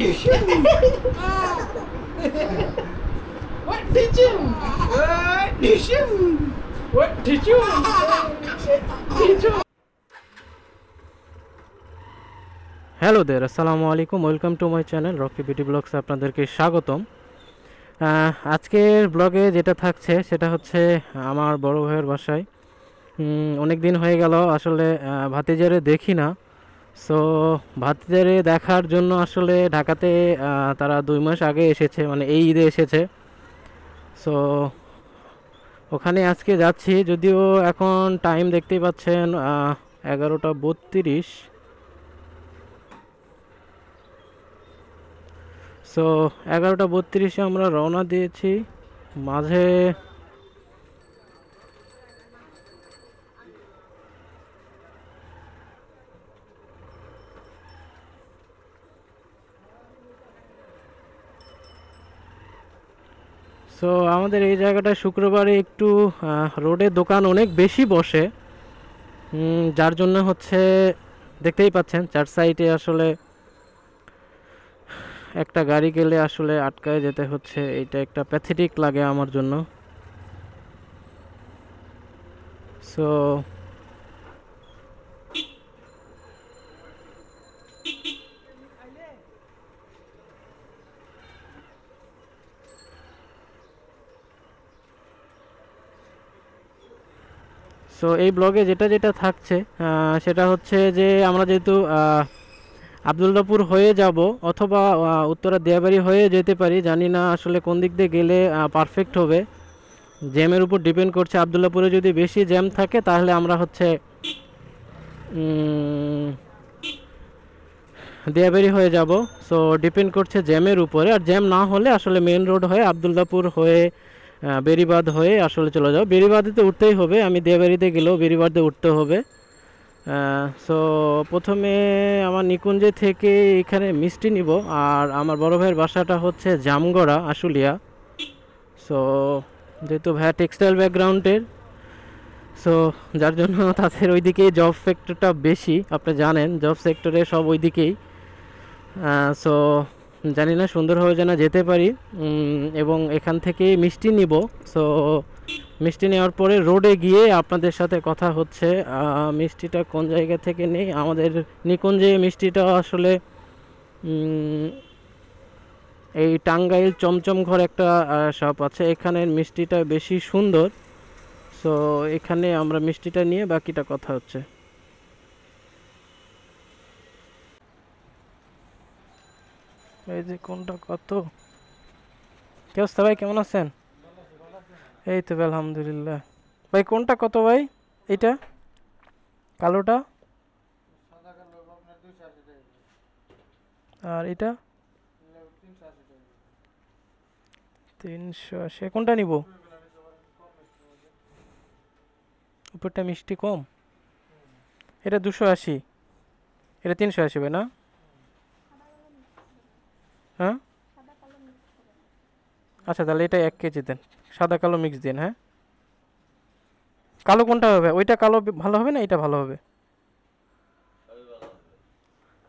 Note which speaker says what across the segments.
Speaker 1: You shoot me.
Speaker 2: what did you? What
Speaker 1: did you? What did you? Did you? Hello দের আসসালামু আলাইকুম welcome to my channel Rocky BT blogs আপনাদেরকে স্বাগতম আজকের ব্লগে যেটা থাকছে সেটা হচ্ছে আমার বড় ভাইয়ের বাসায় অনেক দিন হয়ে গেল আসলে ভাতিজারে দেখি না সো ভাতিদের দেখার জন্য আসলে ঢাকাতে তারা দুই মাস আগে এসেছে মানে এই ঈদে এসেছে সো ওখানে আজকে যাচ্ছি যদিও এখন টাইম দেখতেই পাচ্ছেন এগারোটা বত্রিশ সো এগারোটা বত্রিশে আমরা রওনা দিয়েছি মাঝে সো আমাদের এই জায়গাটা শুক্রবারে একটু রোডে দোকান অনেক বেশি বসে যার জন্য হচ্ছে দেখতেই পাচ্ছেন চার সাইডে আসলে একটা গাড়ি গেলে আসলে আটকায় যেতে হচ্ছে এটা একটা প্যাথেটিক লাগে আমার জন্য সো সো এই ব্লগে যেটা যেটা থাকছে সেটা হচ্ছে যে আমরা যেহেতু আবদুল্লাপুর হয়ে যাব অথবা উত্তরা দেয়াবাড়ি হয়ে যেতে পারি জানি না আসলে কোন দিক দিয়ে গেলে পারফেক্ট হবে জ্যামের উপর ডিপেন্ড করছে আবদুল্লাপুরে যদি বেশি জ্যাম থাকে তাহলে আমরা হচ্ছে দেয়াবেরি হয়ে যাব সো ডিপেন্ড করছে জ্যামের উপরে আর জ্যাম না হলে আসলে মেন রোড হয়ে আবদুল্লাপুর হয়ে বেরিবাদ হয়ে আসলে চলে যাও তো উঠতেই হবে আমি দেবাড়িতে গেলেও বেরিবাদে উঠতে হবে সো প্রথমে আমার নিকুঞ্জে থেকে এখানে মিষ্টি নিব আর আমার বড় ভাইয়ের বাসাটা হচ্ছে জামগড়া আশুলিয়া সো যেহেতু ভাইয়া টেক্সটাইল ব্যাকগ্রাউন্ডের সো যার জন্য তাদের ওইদিকেই জব সেক্টরটা বেশি আপনি জানেন জব সেক্টরে সব ওইদিকেই সো জানি না সুন্দরভাবে যেন যেতে পারি এবং এখান থেকে মিষ্টি নিব সো মিষ্টি নেওয়ার পরে রোডে গিয়ে আপনাদের সাথে কথা হচ্ছে মিষ্টিটা কোন জায়গা থেকে নেই আমাদের নিকুঞ্জে মিষ্টিটা আসলে এই টাঙ্গাইল চমচম ঘর একটা শপ আছে এখানের মিষ্টিটা বেশি সুন্দর সো এখানে আমরা মিষ্টিটা নিয়ে বাকিটা কথা হচ্ছে এই যে কোনটা কত কে অবস্থা ভাই কেমন আছেন এই তো আলহামদুলিল্লাহ ভাই কোনটা কত ভাই এইটা কালোটা আর এটা তিনশো আশি কোনটা নিব উপরটা মিষ্টি কম এটা দুশো আশি এটা তিনশো আশি ভাই না হ্যাঁ আচ্ছা তাহলে এটা এক কেজি দেন সাদা কালো মিক্স দিন হ্যাঁ কালো কোনটা হবে ওইটা কালো ভালো হবে না এটা ভালো হবে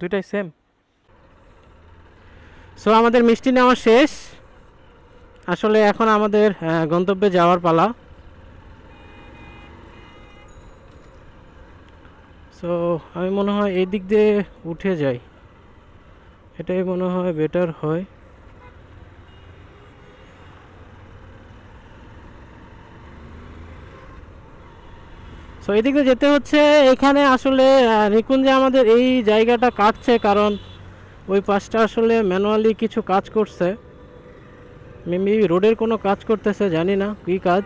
Speaker 1: দুইটাই সেম সো আমাদের মিষ্টি নেওয়া শেষ আসলে এখন আমাদের গন্তব্যে যাওয়ার পালা সো আমি মনে হয় এই দিক দিয়ে উঠে যাই এটাই মনে হয় বেটার হয় সো এদিক দিয়ে যেতে হচ্ছে এখানে আসলে নিকুঞ্জে আমাদের এই জায়গাটা কাটছে কারণ ওই পাশটা আসলে ম্যানুয়ালি কিছু কাজ করছে মেবি রোডের কোনো কাজ করতেছে জানি না কী কাজ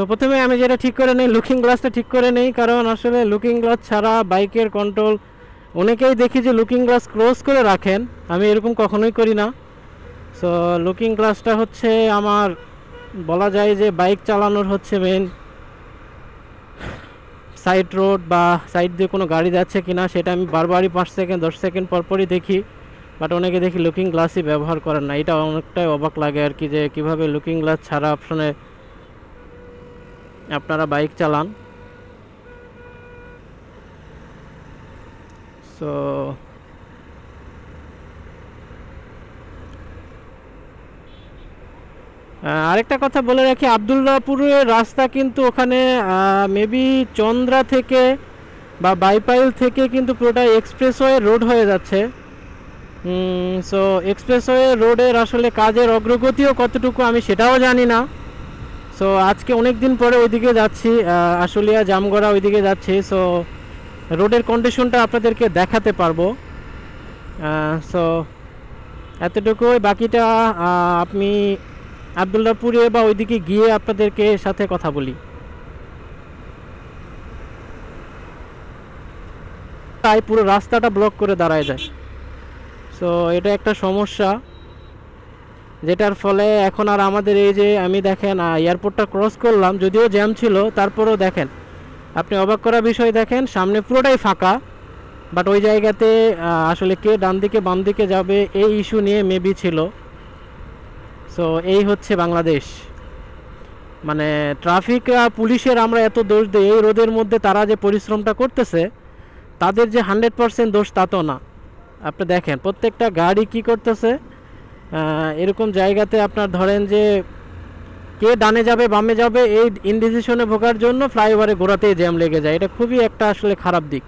Speaker 1: সো প্রথমে আমি যেটা ঠিক করে নেই লুকিং গ্লাসটা ঠিক করে নেই কারণ আসলে লুকিং গ্লাস ছাড়া বাইকের কন্ট্রোল অনেকেই দেখি যে লুকিং গ্লাস ক্লোজ করে রাখেন আমি এরকম কখনোই করি না সো লুকিং গ্লাসটা হচ্ছে আমার বলা যায় যে বাইক চালানোর হচ্ছে মেন সাইড রোড বা সাইড দিয়ে কোনো গাড়ি যাচ্ছে কি না সেটা আমি বারবারই পাঁচ সেকেন্ড দশ সেকেন্ড পরপরই দেখি বাট অনেকে দেখি লুকিং গ্লাসই ব্যবহার করেন না এটা অনেকটাই অবাক লাগে আর কি যে কীভাবে লুকিং গ্লাস ছাড়া অপশনে আপনারা বাইক চালান সো আরেকটা কথা বলে রাখি আবদুল্লাপুরের রাস্তা কিন্তু ওখানে মেবি চন্দ্রা থেকে বা বাইপাইল থেকে কিন্তু পুরোটা এক্সপ্রেসওয়ে রোড হয়ে যাচ্ছে সো এক্সপ্রেসওয়ে রোডের আসলে কাজের অগ্রগতিও কতটুকু আমি সেটাও জানি না সো আজকে অনেক দিন পরে ওইদিকে যাচ্ছি আশুলিয়া জামগড়া ওইদিকে যাচ্ছি সো রোডের কন্ডিশনটা আপনাদেরকে দেখাতে পারবো সো এতটুকুই বাকিটা আপনি আবদুল্লাপুরে বা ওইদিকে গিয়ে আপনাদেরকে সাথে কথা বলি তাই পুরো রাস্তাটা ব্লক করে দাঁড়ায় যায় সো এটা একটা সমস্যা যেটার ফলে এখন আর আমাদের এই যে আমি দেখেন এয়ারপোর্টটা ক্রস করলাম যদিও জ্যাম ছিল তারপরেও দেখেন আপনি অবাক করা বিষয় দেখেন সামনে পুরোটাই ফাঁকা বাট ওই জায়গাতে আসলে কে ডান দিকে বাম দিকে যাবে এই ইস্যু নিয়ে মেবি ছিল সো এই হচ্ছে বাংলাদেশ মানে ট্রাফিক পুলিশের আমরা এত দোষ দিই এই রোদের মধ্যে তারা যে পরিশ্রমটা করতেছে তাদের যে হান্ড্রেড পারসেন্ট দোষ তা তো না আপনি দেখেন প্রত্যেকটা গাড়ি কি করতেছে এরকম জায়গাতে আপনার ধরেন যে কে ডানে যাবে বামে যাবে এই ইনডিসিশনে ভোগার জন্য ফ্লাইওভারে গোড়াতেই জ্যাম লেগে যায় এটা খুবই একটা আসলে খারাপ দিক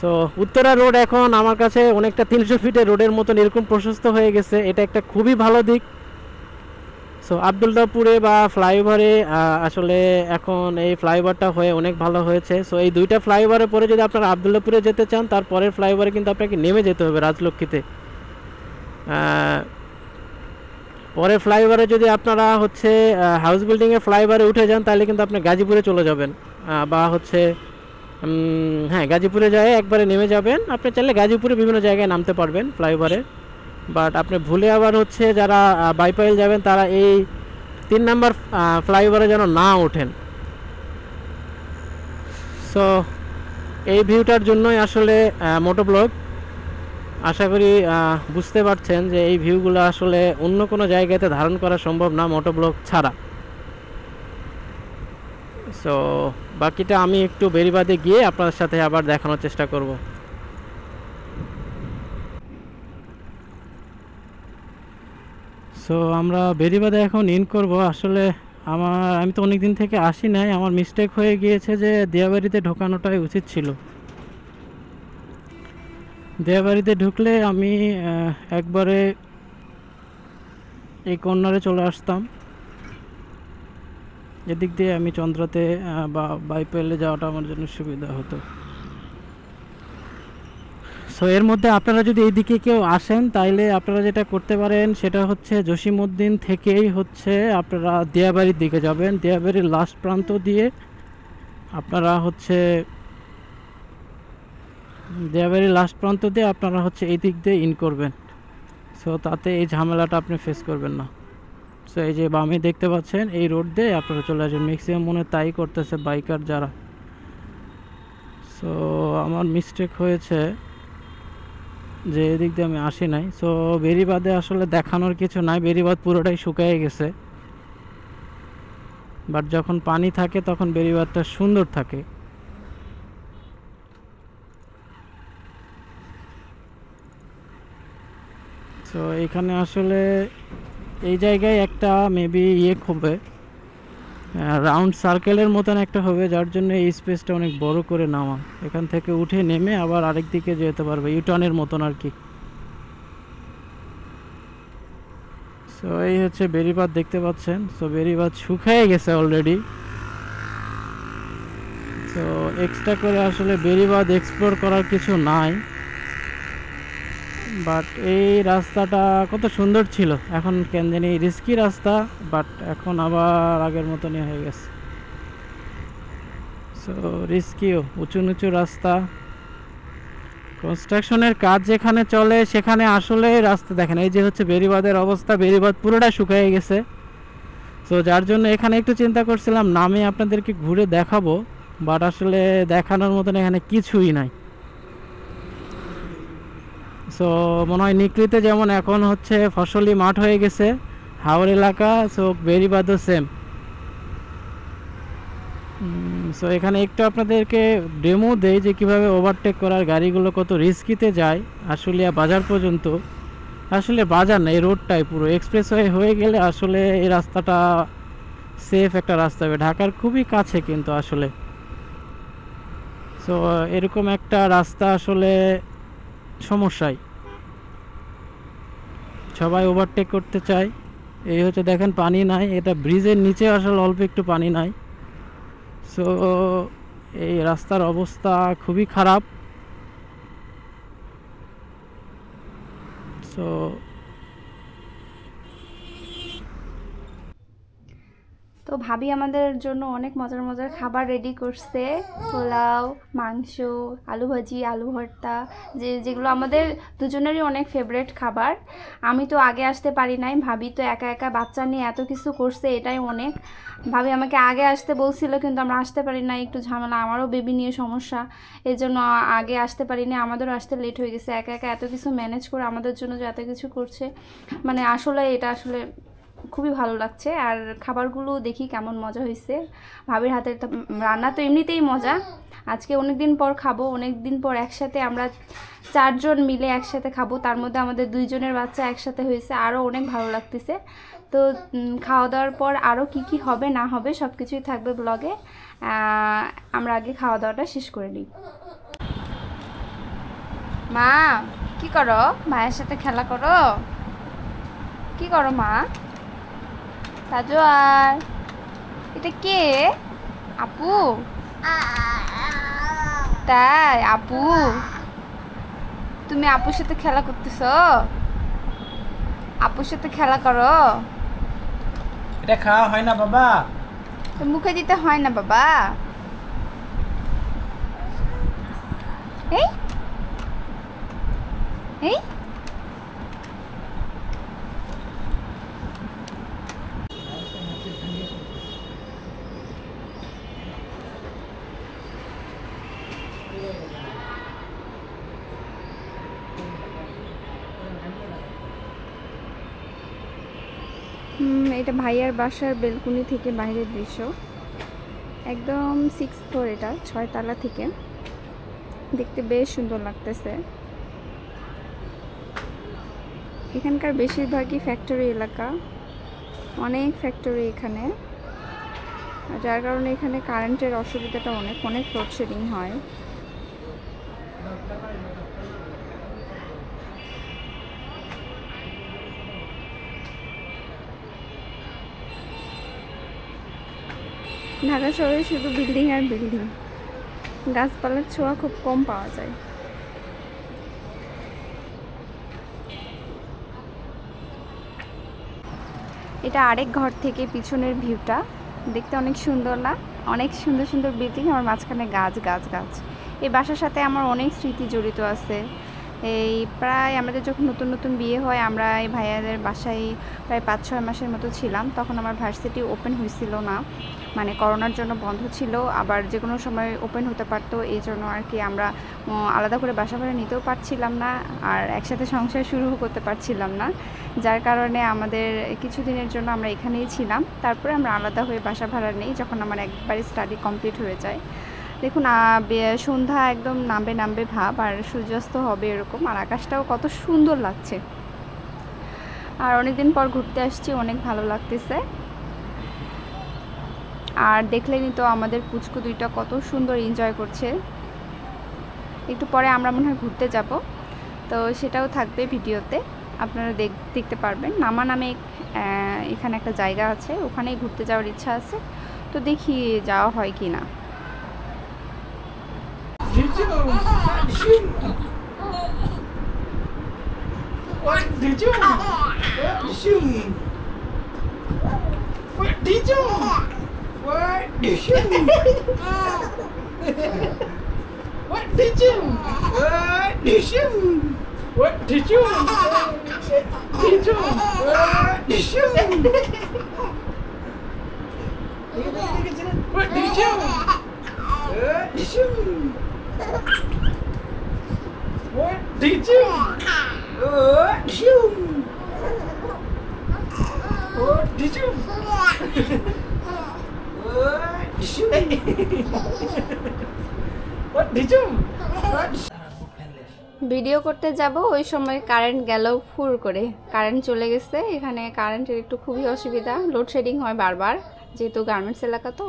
Speaker 1: সো উত্তরা রোড এখন আমার কাছে অনেকটা তিনশো ফিটে রোডের মতন এরকম প্রশস্ত হয়ে গেছে এটা একটা খুবই ভালো দিক সো আবদুল্লাপুরে বা ফ্লাইওভারে আসলে এখন এই ফ্লাইওভারটা হয়ে অনেক ভালো হয়েছে সো এই দুইটা ফ্লাইওভারের পরে যদি আপনারা আবদুল্লাপুরে যেতে চান তারপরের ফ্লাইওভারে কিন্তু আপনাকে নেমে যেতে হবে রাজলক্ষ্মীতে পরে ফ্লাইওভারে যদি আপনারা হচ্ছে হাউস বিল্ডিংয়ে ফ্লাইওভারে উঠে যান তাহলে কিন্তু আপনি গাজীপুরে চলে যাবেন বা হচ্ছে হ্যাঁ গাজীপুরে যায় একবারে নেমে যাবেন আপনি চাইলে গাজীপুরে বিভিন্ন জায়গায় নামতে পারবেন ফ্লাইওভারে বাট আপনি ভুলে আবার হচ্ছে যারা বাইপাইল যাবেন তারা এই তিন নাম্বার ফ্লাইওভারে যেন না ওঠেন সো এই ভিউটার জন্যই আসলে মোটো ব্লগ আশা করি বুঝতে পারছেন যে এই ভিউগুলো আসলে অন্য কোনো জায়গাতে ধারণ করা সম্ভব না মোটোব্লক ছাড়া সো বাকিটা আমি একটু বেরিবাদে গিয়ে আপনার সাথে আবার দেখানোর চেষ্টা করব সো আমরা বেরিবাদে এখন ইন করব আসলে আমার আমি তো অনেক দিন থেকে আসি নাই আমার মিস্টেক হয়ে গিয়েছে যে দিয়াবাড়িতে ঢোকানোটাই উচিত ছিল দেয়াবাড়িতে ঢুকলে আমি একবারে এই কর্নারে চলে আসতাম এদিক দিয়ে আমি চন্দ্রাতে বা বাইপেলে যাওয়াটা আমার জন্য সুবিধা হতো সো এর মধ্যে আপনারা যদি এইদিকে কেউ আসেন তাইলে আপনারা যেটা করতে পারেন সেটা হচ্ছে জসিমউদ্দিন থেকেই হচ্ছে আপনারা দেয়াবাড়ির দিকে যাবেন দেয়াবাড়ির লাস্ট প্রান্ত দিয়ে আপনারা হচ্ছে দেয়াবাড়ি লাস্ট প্রান্ত দিয়ে আপনারা হচ্ছে এই দিক দিয়ে ইন করবেন সো তাতে এই ঝামেলাটা আপনি ফেস করবেন না সো এই যে বামে দেখতে পাচ্ছেন এই রোড দিয়ে আপনারা চলে আসবেন ম্যাক্সিমাম মনে তাই করতেছে বাইকার যারা সো আমার মিস্টেক হয়েছে যে এদিক দিয়ে আমি আসি নাই সো বেরিবাদে আসলে দেখানোর কিছু নাই বেরিবাদ পুরোটাই শুকিয়ে গেছে বাট যখন পানি থাকে তখন বেরিবাদটা সুন্দর থাকে সো এখানে আসলে এই জায়গায় একটা মেবি ইয়ে হবে রাউন্ড সার্কেলের মতন একটা হবে যার জন্য এই স্পেসটা অনেক বড় করে নামা এখান থেকে উঠে নেমে আবার আরেক দিকে যেতে পারবে ইউটার্নের মতন আর কি সো এই হচ্ছে বেরিবাদ দেখতে পাচ্ছেন সো বেরিবাদ শুকায় গেছে অলরেডি সো এক্সট্রা করে আসলে বেরিবাদ এক্সপ্লোর করার কিছু নাই বাট এই রাস্তাটা কত সুন্দর ছিল এখন কেন জানি রিস্কি রাস্তা বাট এখন আবার আগের মতনই হয়ে গেছে সো রিস্কিও উঁচু নিচু রাস্তা কনস্ট্রাকশনের কাজ যেখানে চলে সেখানে আসলে রাস্তা দেখেন এই যে হচ্ছে বেরিবাদের অবস্থা বেরিবাদ পুরোটা শুকিয়ে গেছে তো যার জন্য এখানে একটু চিন্তা করছিলাম নামে আপনাদেরকে ঘুরে দেখাবো বাট আসলে দেখানোর মতন এখানে কিছুই নাই সো মনে হয় নিকড়িতে যেমন এখন হচ্ছে ফসলি মাঠ হয়ে গেছে হাওড় এলাকা সো বেরিবাদও সেম সো এখানে একটু আপনাদেরকে ডেমো দেয় যে কিভাবে ওভারটেক করার গাড়িগুলো কত রিস্কিতে যায় আশুলিয়া বাজার পর্যন্ত আসলে বাজার না এই রোডটাই পুরো এক্সপ্রেসওয়ে হয়ে গেলে আসলে এই রাস্তাটা সেফ একটা রাস্তা হবে ঢাকার খুবই কাছে কিন্তু আসলে সো এরকম একটা রাস্তা আসলে সমস্যায় সবাই ওভারটেক করতে চায় এই হচ্ছে দেখেন পানি নাই এটা ব্রিজের নিচে আসলে অল্প একটু পানি নাই সো এই রাস্তার অবস্থা খুবই খারাপ সো
Speaker 2: তো ভাবি আমাদের জন্য অনেক মজার মজার খাবার রেডি করছে পোলাও মাংস আলু ভাজি আলু ভর্তা যে যেগুলো আমাদের দুজনেরই অনেক ফেভারেট খাবার আমি তো আগে আসতে পারি নাই ভাবি তো একা একা বাচ্চা নিয়ে এত কিছু করছে এটাই অনেক ভাবি আমাকে আগে আসতে বলছিল কিন্তু আমরা আসতে পারি না একটু ঝামেলা আমারও বেবি নিয়ে সমস্যা এর জন্য আগে আসতে পারিনি আমাদেরও আসতে লেট হয়ে গেছে একা একা এত কিছু ম্যানেজ করে আমাদের জন্য যে এত কিছু করছে মানে আসলে এটা আসলে খুবই ভালো লাগছে আর খাবারগুলো দেখি কেমন মজা হয়েছে ভাবির হাতের রান্না তো এমনিতেই মজা আজকে অনেক দিন পর খাবো অনেক দিন পর একসাথে আমরা চারজন মিলে একসাথে খাবো তার মধ্যে আমাদের দুইজনের বাচ্চা একসাথে হয়েছে আরও অনেক ভালো লাগতেছে তো খাওয়া দাওয়ার পর আরও কি কি হবে না হবে সব কিছুই থাকবে ব্লগে আমরা আগে খাওয়া দাওয়াটা শেষ করে নিই মা কি করো মায়ের সাথে খেলা করো কি করো মা আর এটা কে আপু তাই আপু তুমি আপুর সাথে খেলা করতেছ আপুর সাথে খেলা করো
Speaker 1: এটা খাওয়া হয় না বাবা
Speaker 2: মুখে দিতে হয় না বাবা এই এই এটা ভাইয়ার বাসার বেলকুনি থেকে বাইরের দৃশ্য একদম সিক্স ফ্লোর এটা ছয়তলা থেকে দেখতে বেশ সুন্দর লাগতেছে এখানকার বেশিরভাগই ফ্যাক্টরি এলাকা অনেক ফ্যাক্টরি এখানে যার কারণে এখানে কারেন্টের অসুবিধাটা অনেক অনেক লোডশেডিং হয় ঢাকা শহরে শুধু বিল্ডিং আর বিল্ডিং গাছপালার ছোঁয়া খুব কম পাওয়া যায় এটা আরেক ঘর থেকে পিছনের ভিউটা দেখতে অনেক সুন্দর না অনেক সুন্দর সুন্দর বিল্ডিং আমার মাঝখানে গাছ গাছ গাছ এই বাসার সাথে আমার অনেক স্মৃতি জড়িত আছে এই প্রায় আমাদের যখন নতুন নতুন বিয়ে হয় আমরা এই ভাইয়াদের বাসায় প্রায় পাঁচ ছয় মাসের মতো ছিলাম তখন আমার ভার্সিটি ওপেন হয়েছিল না মানে করোনার জন্য বন্ধ ছিল আবার যে কোনো সময় ওপেন হতে পারতো এই জন্য আর কি আমরা আলাদা করে বাসা ভাড়া নিতেও পারছিলাম না আর একসাথে সংসার শুরু করতে পারছিলাম না যার কারণে আমাদের কিছু দিনের জন্য আমরা এখানেই ছিলাম তারপরে আমরা আলাদা হয়ে বাসা ভাড়া নেই যখন আমার একবারে স্টাডি কমপ্লিট হয়ে যায় দেখুন সন্ধ্যা একদম নামবে নামবে ভাব আর সূর্যাস্ত হবে এরকম আর আকাশটাও কত সুন্দর লাগছে আর অনেকদিন পর ঘুরতে আসছি অনেক ভালো লাগতেছে আর দেখলেনি তো আমাদের পুচকু দুইটা কত সুন্দর এনজয় করছে একটু পরে আমরা মনে হয় ঘুরতে যাব তো সেটাও থাকবে ভিডিওতে আপনারা দেখ দেখতে পারবেন নামা নামে এখানে একটা জায়গা আছে ওখানেই ঘুরতে যাওয়ার ইচ্ছা আছে তো দেখি যাওয়া হয় কি না
Speaker 1: What did you? What What did you? What did you? What did you? What did you? What did you? What did you? What did you?
Speaker 2: Did you? Oh, Oh, did you? oh, What did you? Video করতে যাব ওই সময় current গেল ফুর করে current চলে গেছে এখানে কারেন্টের একটু খুবই অসুবিধা লোডশেডিং হয় বারবার যেহেতু গার্মেন্টস এলাকা তো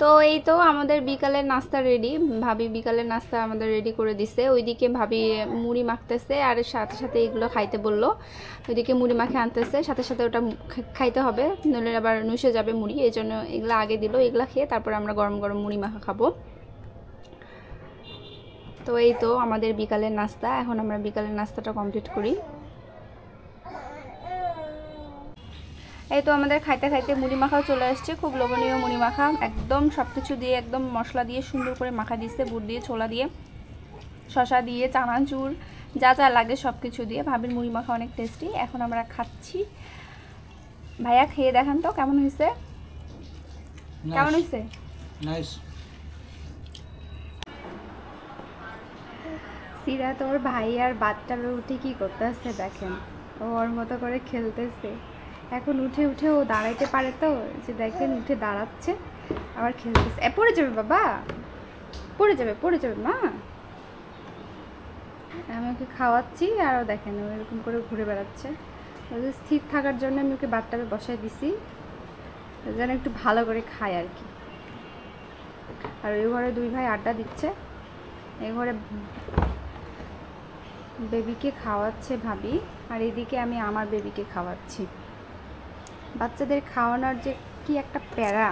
Speaker 2: তো এই তো আমাদের বিকালের নাস্তা রেডি ভাবি বিকালের নাস্তা আমাদের রেডি করে দিছে ওইদিকে ভাবি মুড়ি মাখতেছে আর সাথে সাথে এগুলো খাইতে বলল ওইদিকে মুড়ি মাখে আনতেছে সাথে সাথে ওটা খাইতে হবে নইলে আবার নুষে যাবে মুড়ি এই জন্য এগুলো আগে দিল এগুলো খেয়ে তারপর আমরা গরম গরম মুড়ি মাখা খাবো তো এই তো আমাদের বিকালের নাস্তা এখন আমরা বিকালের নাস্তাটা কমপ্লিট করি এই তো আমাদের খাইতে খাইতে মুড়ি মাখাও চলে আসছে খুব লোভনীয় মুড়ি মাখা একদম সব কিছু দিয়ে একদম মশলা দিয়ে সুন্দর করে মাখা দিচ্ছে বুট দিয়ে ছোলা দিয়ে শশা দিয়ে চানাচুর যা যা লাগে সব কিছু দিয়ে ভাবির মুড়ি মাখা অনেক টেস্টি এখন আমরা খাচ্ছি ভাইয়া খেয়ে দেখান তো কেমন হয়েছে কেমন হয়েছে সিরা তোর ভাই আর বাচ্চারা উঠে কি আসছে দেখেন ওর মতো করে খেলতেছে এখন উঠে উঠে ও দাঁড়াইতে পারে তো যে দেখেন উঠে দাঁড়াচ্ছে আবার খেলতেছে পড়ে যাবে বাবা পড়ে যাবে পড়ে যাবে মা আমি ওকে খাওয়াচ্ছি আর ও দেখেন ও এরকম করে ঘুরে বেড়াচ্ছে ওদের স্থির থাকার জন্য আমি ওকে বাটটাবে বসাই দিছি যেন একটু ভালো করে খায় আর কি আর ওই ঘরে দুই ভাই আড্ডা দিচ্ছে এই ঘরে বেবিকে খাওয়াচ্ছে ভাবি আর এদিকে আমি আমার বেবিকে খাওয়াচ্ছি বাচ্চাদের খাওয়ানোর যে কি একটা প্যারা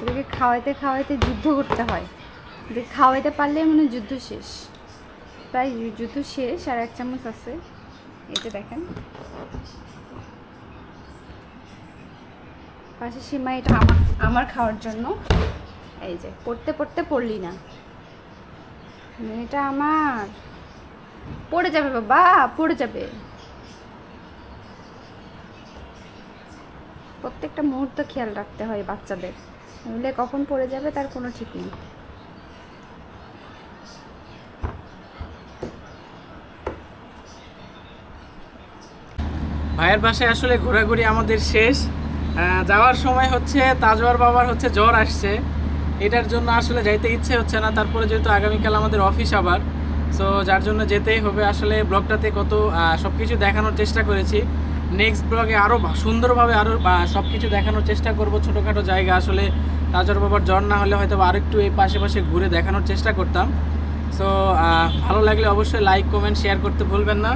Speaker 2: ওদেরকে খাওয়াইতে খাওয়াইতে যুদ্ধ করতে হয় যে খাওয়াইতে পারলে মানে যুদ্ধ শেষ প্রায় যুদ্ধ শেষ আর এক চামচ আছে এতে দেখেন পাশে সীমা এটা আমার আমার খাওয়ার জন্য এই যে পড়তে পড়তে পড়লি না এটা আমার পড়ে যাবে বাবা পড়ে যাবে প্রত্যেকটা মুহূর্ত খেয়াল রাখতে হয় বাচ্চাদের নইলে কখন পড়ে যাবে তার কোনো ঠিক নেই
Speaker 1: ভাইয়ের বাসায় আসলে ঘোরাঘুরি আমাদের শেষ যাওয়ার সময় হচ্ছে তাজওয়ার বাবার হচ্ছে জ্বর আসছে এটার জন্য আসলে যাইতে ইচ্ছে হচ্ছে না তারপরে যেহেতু আগামীকাল আমাদের অফিস আবার সো যার জন্য যেতেই হবে আসলে ব্লগটাতে কত সব কিছু দেখানোর চেষ্টা করেছি নেক্সট ব্লগে আরও সুন্দরভাবে আরও সব কিছু দেখানোর চেষ্টা করব ছোটোখাটো জায়গা আসলে তাজর বাবার জ্বর না হলে হয়তো আরেকটু এই পাশে পাশে ঘুরে দেখানোর চেষ্টা করতাম সো ভালো লাগলে অবশ্যই লাইক কমেন্ট শেয়ার করতে ভুলবেন না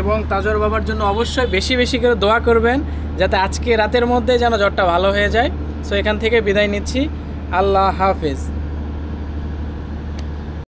Speaker 1: এবং তাজর বাবার জন্য অবশ্যই বেশি বেশি করে দোয়া করবেন যাতে আজকে রাতের মধ্যে যেন জ্বরটা ভালো হয়ে যায় সো এখান থেকে বিদায় নিচ্ছি আল্লাহ হাফেজ